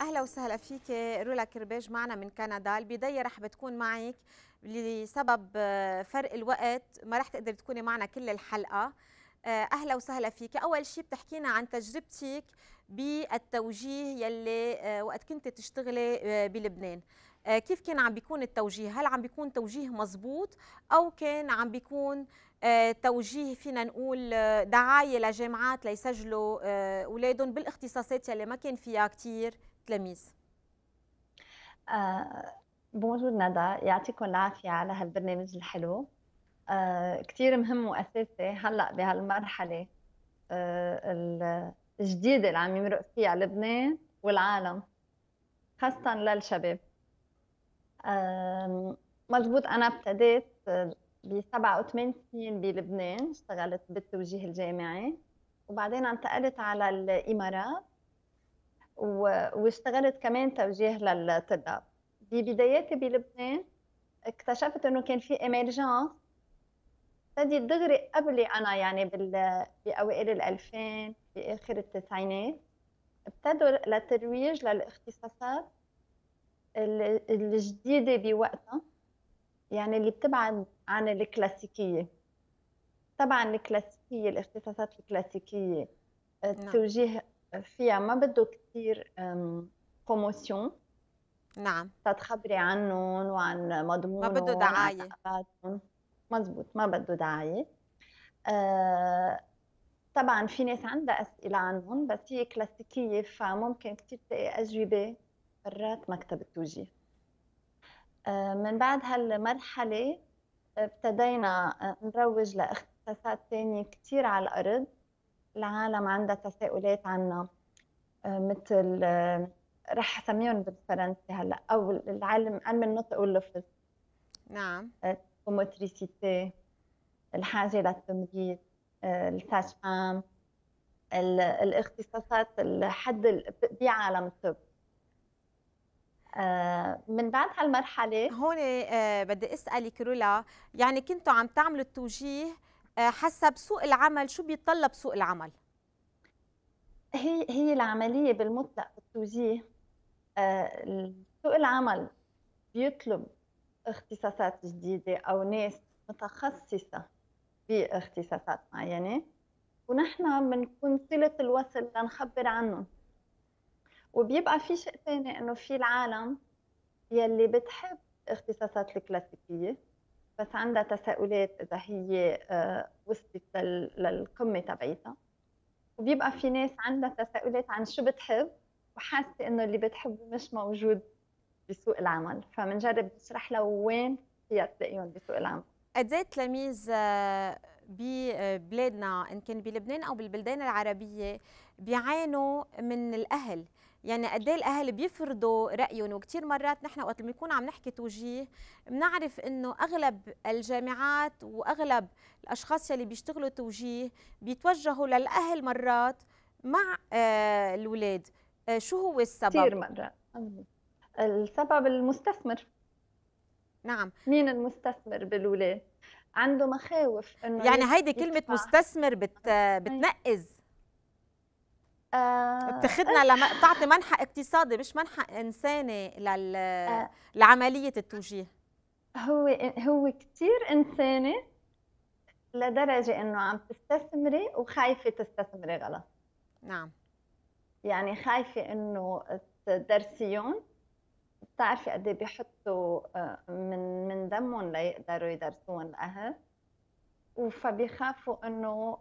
اهلا وسهلا فيك رولا كرباج معنا من كندا البدايه رح بتكون معك لسبب آه، فرق الوقت ما رح تقدر تكوني معنا كل الحلقه آه، اهلا وسهلا فيك اول شيء بتحكينا عن تجربتك بالتوجيه يلي آه، وقت كنت تشتغلي بلبنان كيف كان عم بيكون التوجيه هل عم بيكون توجيه مزبوط او كان عم بيكون توجيه فينا نقول دعايه لجامعات ليسجلوا اولادهم بالاختصاصات يلي ما كان فيها كثير التلاميذ بونجور ندى يعطيكم العافية على هالبرنامج الحلو آه، كثير مهم وأساسي هلأ بهالمرحلة آه، الجديدة اللي عم يمرق فيها لبنان والعالم خاصة للشباب آه، مضبوط أنا ابتديت بسبعة أو ثمان سنين بلبنان اشتغلت بالتوجيه الجامعي وبعدين انتقلت على الإمارات واشتغلت كمان توجيه للطلاب ببداياتي بلبنان اكتشفت انه كان في ايمرجنس ابتدي دغري قبلي انا يعني بال باوائل ال 2000 باخر التسعينات ابتدوا للترويج للاختصاصات الجديده بوقتها يعني اللي بتبعد عن الكلاسيكيه طبعا الكلاسيكيه الاختصاصات الكلاسيكيه نعم. التوجيه فيها ما بده كثير بروموسيون نعم تتخبري عنهم وعن مضمونهم ما بده دعاية مزبوط ما بده دعاية آه، طبعا في ناس عندها أسئلة عنهم بس هي كلاسيكية فممكن كثير تلاقي أجوبة برات مكتب التوجيه آه، من بعد هالمرحلة آه، ابتدينا نروج لاختصاصات ثانيه كثير على الأرض العالم عندها تساؤلات عنا آه، مثل آه، رح اسميهم بالفرنسي هلا او العلم علم النطق واللفظ نعم آه، الكوموتريسيتي الحاجه للتمريض الساج فام الاختصاصات الحد بعالم الطب من بعد هالمرحله هون بدي اسالك رولا يعني كنتوا عم تعملوا التوجيه آه، حسب سوق العمل شو بيتطلب سوق العمل هي هي العمليه بالمطلق بالتوجيه آه، سوق العمل بيطلب اختصاصات جديده او ناس متخصصه باختصاصات معينه ونحن بنكون صله الوصل لنخبر عنهم وبيبقى في شيء ثاني انه في العالم يلي بتحب اختصاصات الكلاسيكيه بس عندها تساؤلات اذا هي آه، وصلت للقمه تبعيتها وبيبقى في ناس عندها تساؤلات عن شو بتحب وحاسه انه اللي بتحبه مش موجود بسوق العمل فبنجرب نشرح لها وين فيها تلاقيهم بسوق العمل قد ايه آه، ببلادنا آه، ان كان بلبنان او بالبلدان العربيه بيعانوا من الاهل يعني قد ايه الاهل بيفرضوا رايهم وكثير مرات نحن وقت اللي بنكون عم نحكي توجيه بنعرف انه اغلب الجامعات واغلب الاشخاص يلي بيشتغلوا توجيه بيتوجهوا للاهل مرات مع آه الاولاد آه شو هو السبب كثير مرات السبب المستثمر نعم مين المستثمر بالولاد؟ عنده مخاوف انه يعني هيدي كلمه مستثمر بت... بتنقز بتاخذنا آه، إيه. لما تعطي منحى اقتصادي مش منحى انساني لل... آه. لعمليه التوجيه هو هو كثير انساني لدرجه انه عم تستثمري وخايفه تستثمري غلط نعم يعني خايفه انه تدرسيهم بتعرفي قد ايه بيحطوا آه، من من دمهم ليقدروا يدرسون الاهل فبيخافوا انه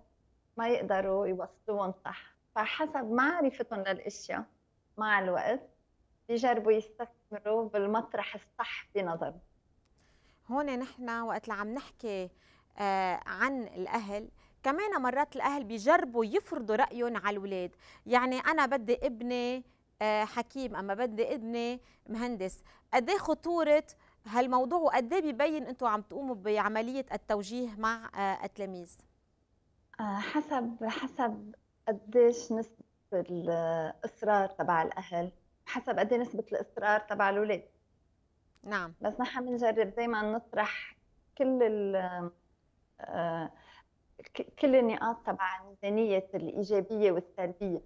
ما يقدروا يوصلوهم صح فحسب معرفتهم للاشياء مع الوقت بيجربوا يستثمروا بالمطرح الصح بنظرهم هون نحن وقت اللي عم نحكي آه عن الاهل كمان مرات الاهل بيجربوا يفرضوا رايهم على الاولاد يعني انا بدي ابني آه حكيم اما بدي ابني مهندس قد إيه خطوره هالموضوع وقد ايه ببين انتم عم تقوموا بعمليه التوجيه مع آه التلاميذ آه، حسب حسب قديش نسبة الإصرار تبع الأهل حسب قد إيه نسبة الإصرار تبع الأولاد نعم بس نحن بنجرب دائما نطرح كل ال آه، كل النقاط تبع الميزانية الإيجابية والسلبية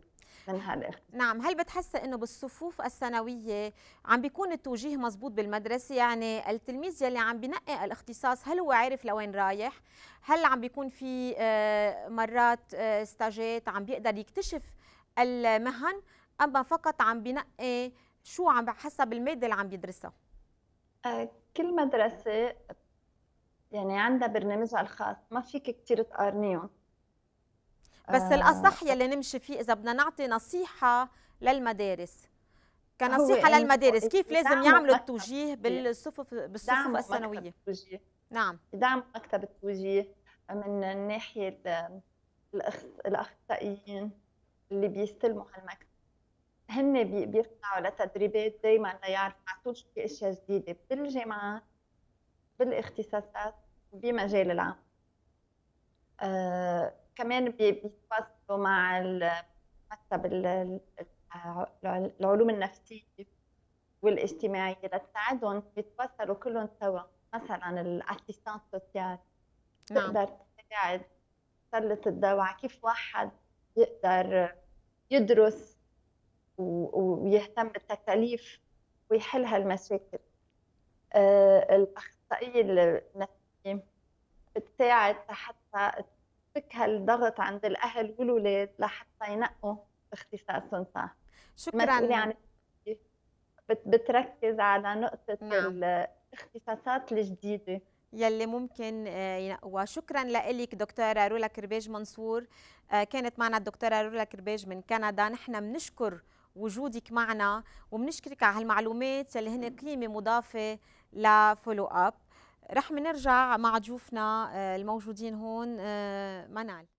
من هذا نعم هل بتحس انه بالصفوف الثانويه عم بيكون التوجيه مزبوط بالمدرسه يعني التلميذ يلي عم بنقي الاختصاص هل هو عارف لوين رايح هل عم بيكون في آه، مرات آه، استاجات عم بيقدر يكتشف المهن اما فقط عم بنقي شو عم حسب الماده اللي عم بيدرسها آه، كل مدرسه يعني عندها برنامجها الخاص ما فيك كثير تقارنيهم بس آه الاصح يلي نمشي فيه اذا بدنا نعطي نصيحه للمدارس كنصيحه للمدارس كيف لازم يعملوا التوجيه بالصفوف بالصفوف الثانويه نعم دعم مكتب التوجيه من الناحيه الاخ الاخصائيين اللي بيستلموا هالمكتب هن بيطلعوا لتدريبات دائما ليعرفوا على طول شو في اشياء جديده بالجامعات بالاختصاصات وبمجال العمل آه، كمان بيتواصلوا مع مكتب العلوم النفسيه والاجتماعيه لتساعدهم يتواصلوا كلهم سوا مثلا الاسيستان سوسيال نعم. تقدر تساعد تسلط الضوء على كيف واحد يقدر يدرس ويهتم بالتكاليف ويحل هالمشاكل آه، الأخصائية النفسية بتساعد حتى تفك هالضغط عند الاهل والولاد لحتى ينقوا اختصاصهم صح شكرا يعني بتركز على نقطه نعم. الاختصاصات الجديده يلي ممكن آه، ينقوها شكرا لك دكتورة رولا كرباج منصور آه، كانت معنا الدكتورة رولا كرباج من كندا نحن بنشكر وجودك معنا وبنشكرك على هالمعلومات يلي هن نعم. قيمة مضافة لفولو اب رح نرجع مع ضيوفنا آه، الموجودين هون آه، منال